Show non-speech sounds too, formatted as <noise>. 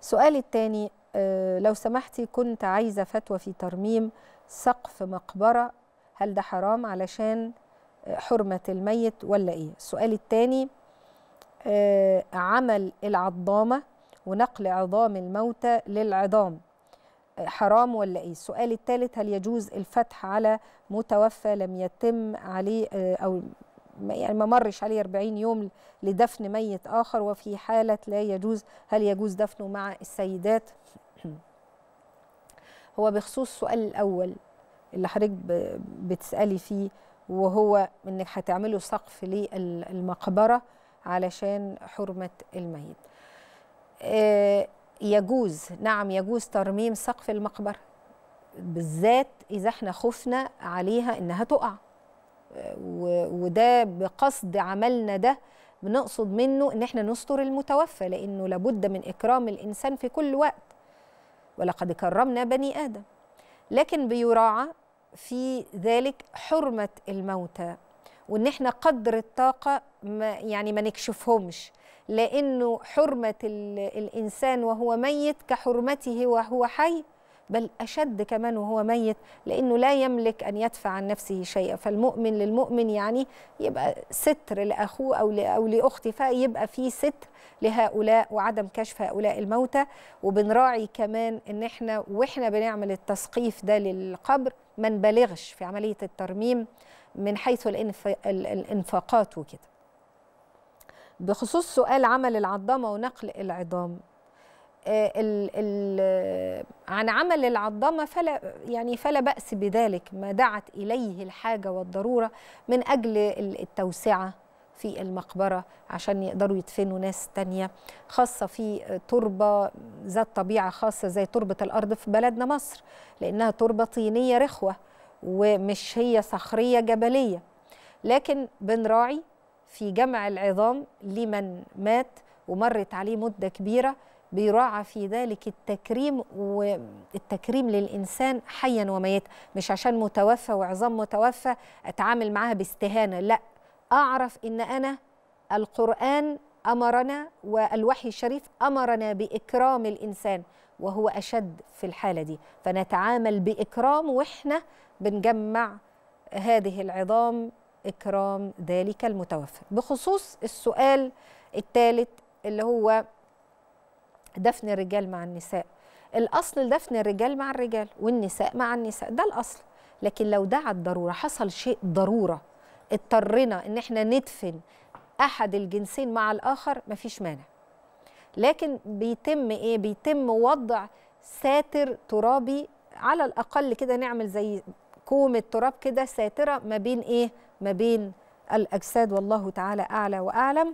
سؤالي الثاني آه، لو سمحتي كنت عايزة فتوى في ترميم سقف مقبرة هل ده حرام علشان آه، حرمة الميت ولا إيه؟ السؤال الثاني آه، عمل العظامة ونقل عظام الموتى للعظام حرام ولا إيه؟ السؤال الثالث هل يجوز الفتح على متوفى لم يتم عليه أو يعني ما مرش عليه 40 يوم لدفن ميت آخر وفي حالة لا يجوز هل يجوز دفنه مع السيدات <clears throat> هو بخصوص السؤال الأول اللي حضرتك بتسألي فيه وهو إنك هتعملوا سقف للمقبرة علشان حرمة الميت آه، يجوز نعم يجوز ترميم سقف المقبرة بالذات إذا احنا خفنا عليها إنها تقع وده بقصد عملنا ده بنقصد منه ان احنا نستر المتوفى لانه لابد من اكرام الانسان في كل وقت ولقد كرمنا بني ادم لكن بيراعى في ذلك حرمه الموتى وان احنا قدر الطاقه ما يعني ما نكشفهمش لانه حرمه الانسان وهو ميت كحرمته وهو حي بل أشد كمان وهو ميت لأنه لا يملك أن يدفع عن نفسه شيئا فالمؤمن للمؤمن يعني يبقى ستر لأخوه أو أو لأخته فيبقى في ستر لهؤلاء وعدم كشف هؤلاء الموتى وبنراعي كمان إن إحنا وإحنا بنعمل التسقيف ده للقبر ما نبالغش في عملية الترميم من حيث الانفاقات وكده بخصوص سؤال عمل العظامة ونقل العظام آه، ال ال عن عمل العظامة فلا يعني فلا بأس بذلك ما دعت إليه الحاجة والضرورة من أجل التوسعة في المقبرة عشان يقدروا يدفنوا ناس تانية خاصة في تربة ذات طبيعة خاصة زي تربة الأرض في بلدنا مصر لأنها تربة طينية رخوة ومش هي صخرية جبلية لكن بنراعي في جمع العظام لمن مات ومرت عليه مدة كبيرة بيراعى في ذلك التكريم والتكريم للإنسان حيا وميتا مش عشان متوفى وعظام متوفى أتعامل معاها باستهانة لا أعرف إن أنا القرآن أمرنا والوحي الشريف أمرنا بإكرام الإنسان وهو أشد في الحالة دي فنتعامل بإكرام وإحنا بنجمع هذه العظام إكرام ذلك المتوفى بخصوص السؤال الثالث اللي هو دفن الرجال مع النساء الاصل دفن الرجال مع الرجال والنساء مع النساء ده الاصل لكن لو دعت ضروره حصل شيء ضروره اضطرنا ان احنا ندفن احد الجنسين مع الاخر مفيش مانع لكن بيتم ايه بيتم وضع ساتر ترابي على الاقل كده نعمل زي كومه تراب كده ساتره ما بين ايه ما بين الاجساد والله تعالى اعلى واعلم